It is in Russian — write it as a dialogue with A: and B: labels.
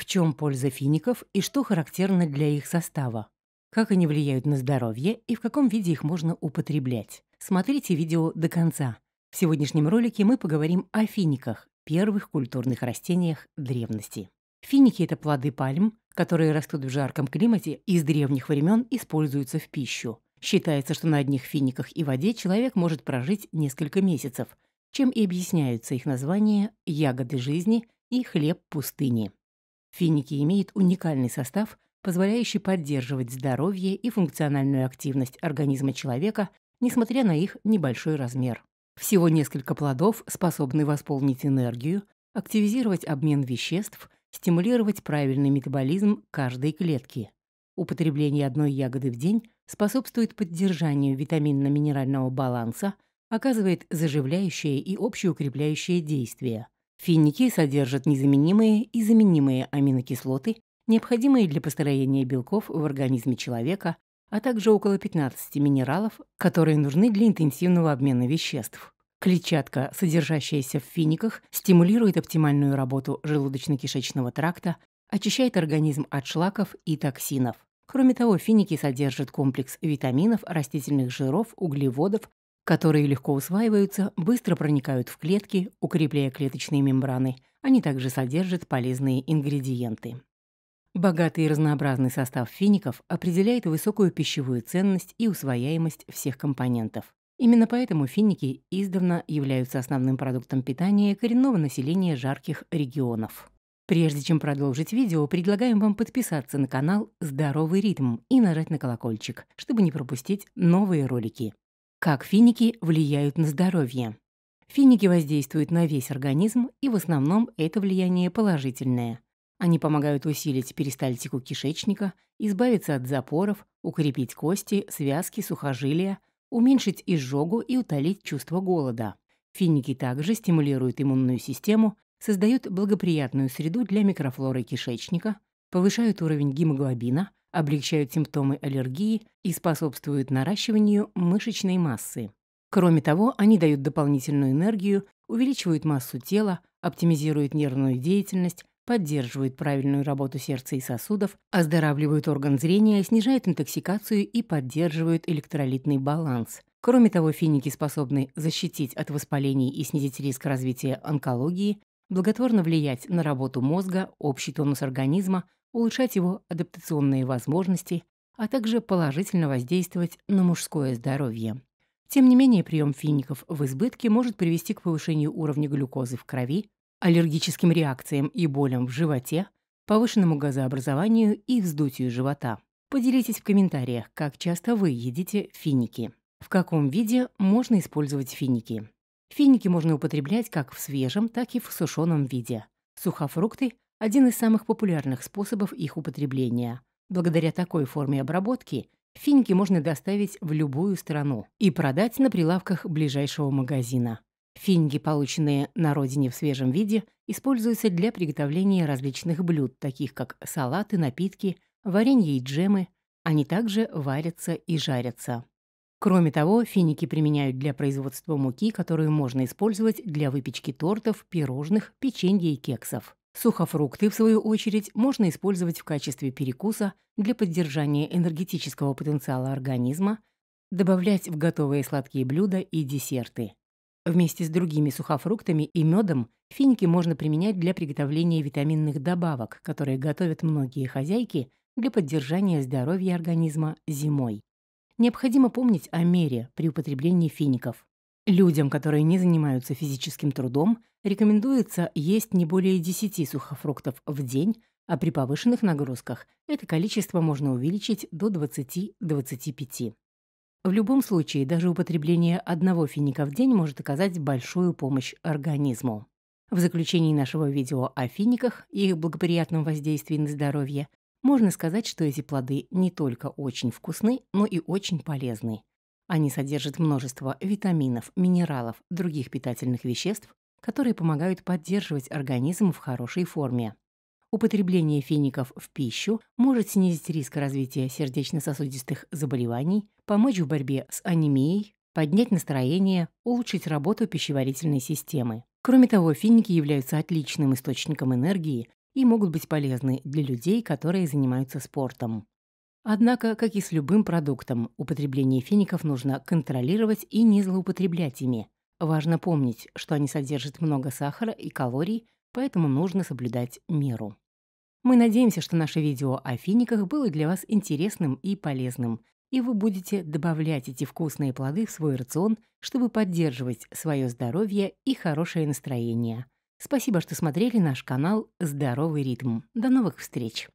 A: в чем польза фиников и что характерно для их состава, как они влияют на здоровье и в каком виде их можно употреблять. Смотрите видео до конца. В сегодняшнем ролике мы поговорим о финиках, первых культурных растениях древности. Финики – это плоды пальм, которые растут в жарком климате и с древних времен используются в пищу. Считается, что на одних финиках и воде человек может прожить несколько месяцев, чем и объясняются их названия «ягоды жизни» и «хлеб пустыни». Финики имеет уникальный состав, позволяющий поддерживать здоровье и функциональную активность организма человека, несмотря на их небольшой размер. Всего несколько плодов способны восполнить энергию, активизировать обмен веществ, стимулировать правильный метаболизм каждой клетки. Употребление одной ягоды в день способствует поддержанию витаминно-минерального баланса, оказывает заживляющее и общеукрепляющее действие – Финики содержат незаменимые и заменимые аминокислоты, необходимые для построения белков в организме человека, а также около 15 минералов, которые нужны для интенсивного обмена веществ. Клетчатка, содержащаяся в финиках, стимулирует оптимальную работу желудочно-кишечного тракта, очищает организм от шлаков и токсинов. Кроме того, финики содержат комплекс витаминов, растительных жиров, углеводов, которые легко усваиваются, быстро проникают в клетки, укрепляя клеточные мембраны. Они также содержат полезные ингредиенты. Богатый и разнообразный состав фиников определяет высокую пищевую ценность и усвояемость всех компонентов. Именно поэтому финики издавна являются основным продуктом питания коренного населения жарких регионов. Прежде чем продолжить видео, предлагаем вам подписаться на канал «Здоровый ритм» и нажать на колокольчик, чтобы не пропустить новые ролики. Как финики влияют на здоровье? Финики воздействуют на весь организм, и в основном это влияние положительное. Они помогают усилить перистальтику кишечника, избавиться от запоров, укрепить кости, связки, сухожилия, уменьшить изжогу и утолить чувство голода. Финики также стимулируют иммунную систему, создают благоприятную среду для микрофлоры кишечника, повышают уровень гемоглобина, облегчают симптомы аллергии и способствуют наращиванию мышечной массы. Кроме того, они дают дополнительную энергию, увеличивают массу тела, оптимизируют нервную деятельность, поддерживают правильную работу сердца и сосудов, оздоравливают орган зрения, снижают интоксикацию и поддерживают электролитный баланс. Кроме того, финики способны защитить от воспалений и снизить риск развития онкологии, благотворно влиять на работу мозга, общий тонус организма, улучшать его адаптационные возможности, а также положительно воздействовать на мужское здоровье. Тем не менее, прием фиников в избытке может привести к повышению уровня глюкозы в крови, аллергическим реакциям и болям в животе, повышенному газообразованию и вздутию живота. Поделитесь в комментариях, как часто вы едите финики. В каком виде можно использовать финики? Финики можно употреблять как в свежем, так и в сушеном виде. Сухофрукты – один из самых популярных способов их употребления. Благодаря такой форме обработки финики можно доставить в любую страну и продать на прилавках ближайшего магазина. Финики, полученные на родине в свежем виде, используются для приготовления различных блюд, таких как салаты, напитки, варенье и джемы. Они также варятся и жарятся. Кроме того, финики применяют для производства муки, которую можно использовать для выпечки тортов, пирожных, печенья и кексов. Сухофрукты, в свою очередь, можно использовать в качестве перекуса для поддержания энергетического потенциала организма, добавлять в готовые сладкие блюда и десерты. Вместе с другими сухофруктами и медом финики можно применять для приготовления витаминных добавок, которые готовят многие хозяйки для поддержания здоровья организма зимой. Необходимо помнить о мере при употреблении фиников. Людям, которые не занимаются физическим трудом, рекомендуется есть не более 10 сухофруктов в день, а при повышенных нагрузках это количество можно увеличить до 20-25. В любом случае, даже употребление одного финика в день может оказать большую помощь организму. В заключении нашего видео о финиках и их благоприятном воздействии на здоровье можно сказать, что эти плоды не только очень вкусны, но и очень полезны. Они содержат множество витаминов, минералов, других питательных веществ, которые помогают поддерживать организм в хорошей форме. Употребление фиников в пищу может снизить риск развития сердечно-сосудистых заболеваний, помочь в борьбе с анемией, поднять настроение, улучшить работу пищеварительной системы. Кроме того, финики являются отличным источником энергии и могут быть полезны для людей, которые занимаются спортом. Однако, как и с любым продуктом, употребление фиников нужно контролировать и не злоупотреблять ими. Важно помнить, что они содержат много сахара и калорий, поэтому нужно соблюдать меру. Мы надеемся, что наше видео о финиках было для вас интересным и полезным, и вы будете добавлять эти вкусные плоды в свой рацион, чтобы поддерживать свое здоровье и хорошее настроение. Спасибо, что смотрели наш канал «Здоровый ритм». До новых встреч!